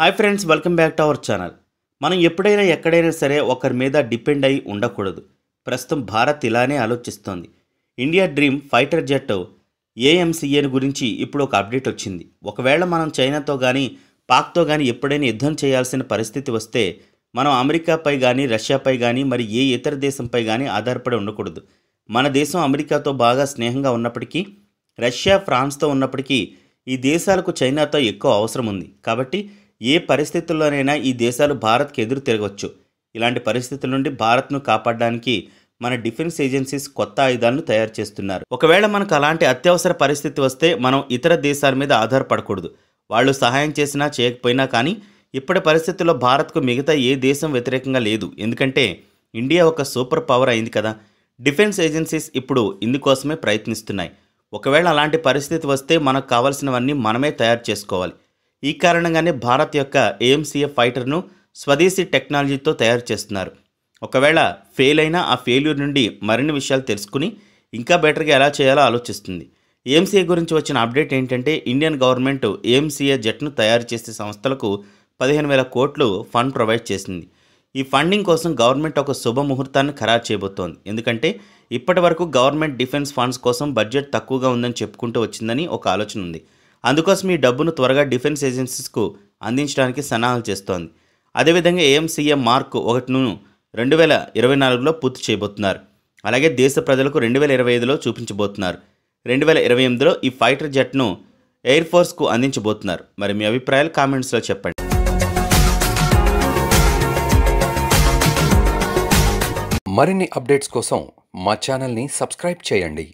hi friends welcome back to our channel మనం ఎప్పుడైనా ఎక్కడైనా సరే ఒకరి మీద డిపెండ్ అయి ఉండకూడదు ప్రస్తుతం భారత్ ఇలానే ఆలోచిస్తోంది ఇండియా డ్రీమ్ ఫైటర్ జెట్ ఏఎంసీఏని గురించి ఇప్పుడు ఒక అప్డేట్ వచ్చింది ఒకవేళ మనం చైనాతో కానీ పాక్తో కానీ ఎప్పుడైనా యుద్ధం చేయాల్సిన పరిస్థితి వస్తే మనం అమెరికాపై కానీ రష్యాపై కానీ మరి ఏ ఇతర దేశంపై కానీ ఆధారపడి ఉండకూడదు మన దేశం అమెరికాతో బాగా స్నేహంగా ఉన్నప్పటికీ రష్యా ఫ్రాన్స్తో ఉన్నప్పటికీ ఈ దేశాలకు చైనాతో ఎక్కువ అవసరం ఉంది కాబట్టి ఏ పరిస్థితుల్లోనైనా ఈ దేశాలు భారత్కి ఎదురు తిరగవచ్చు ఇలాంటి పరిస్థితుల నుండి భారత్ను కాపాడడానికి మన డిఫెన్స్ ఏజెన్సీస్ కొత్త ఆయుధాలను తయారు చేస్తున్నారు ఒకవేళ మనకు అలాంటి అత్యవసర పరిస్థితి వస్తే మనం ఇతర దేశాల మీద ఆధారపడకూడదు వాళ్ళు సహాయం చేసినా చేయకపోయినా కానీ ఇప్పటి పరిస్థితుల్లో భారత్కు మిగతా ఏ దేశం వ్యతిరేకంగా లేదు ఎందుకంటే ఇండియా ఒక సూపర్ పవర్ అయింది కదా డిఫెన్స్ ఏజెన్సీస్ ఇప్పుడు ఇందుకోసమే ప్రయత్నిస్తున్నాయి ఒకవేళ అలాంటి పరిస్థితి వస్తే మనకు కావాల్సినవన్నీ మనమే తయారు చేసుకోవాలి ఈ కారణంగానే భారత్ యొక్క ఏఎంసీఏ ఫైటర్ను స్వదేశీ టెక్నాలజీతో తయారు చేస్తున్నారు ఒకవేళ ఫెయిల్ అయినా ఆ ఫెయిల్యూర్ నుండి మరిన్ని విషయాలు తెలుసుకుని ఇంకా బెటర్గా ఎలా చేయాలో ఆలోచిస్తుంది ఏఎంసీఏ గురించి వచ్చిన అప్డేట్ ఏంటంటే ఇండియన్ గవర్నమెంట్ ఏఎంసీఏ జెట్ను తయారు చేసే సంస్థలకు పదిహేను వేల కోట్లు ఫండ్ ప్రొవైడ్ చేసింది ఈ ఫండింగ్ కోసం గవర్నమెంట్ ఒక శుభముహూర్తాన్ని ఖరారు చేయబోతోంది ఎందుకంటే ఇప్పటి వరకు గవర్నమెంట్ డిఫెన్స్ ఫండ్స్ కోసం బడ్జెట్ తక్కువగా ఉందని చెప్పుకుంటూ వచ్చిందని ఒక ఆలోచన ఉంది అందుకోసం ఈ డబ్బును త్వరగా డిఫెన్స్ ఏజెన్సీస్కు అందించడానికి సన్నాహాలు చేస్తోంది అదేవిధంగా ఏఎంసీఎం మార్క్ ఒకటిను రెండు వేల ఇరవై నాలుగులో పూర్తి చేయబోతున్నారు అలాగే దేశ ప్రజలకు రెండు వేల ఇరవై ఐదులో చూపించబోతున్నారు రెండు వేల ఇరవై ఎనిమిదిలో ఈ ఫైటర్ జెట్ను ఎయిర్ ఫోర్స్కు అందించబోతున్నారు మరి మీ అభిప్రాయాలు కామెంట్స్లో చెప్పండి మరిన్ని అప్డేట్స్ కోసం మా ఛానల్ని సబ్స్క్రైబ్ చేయండి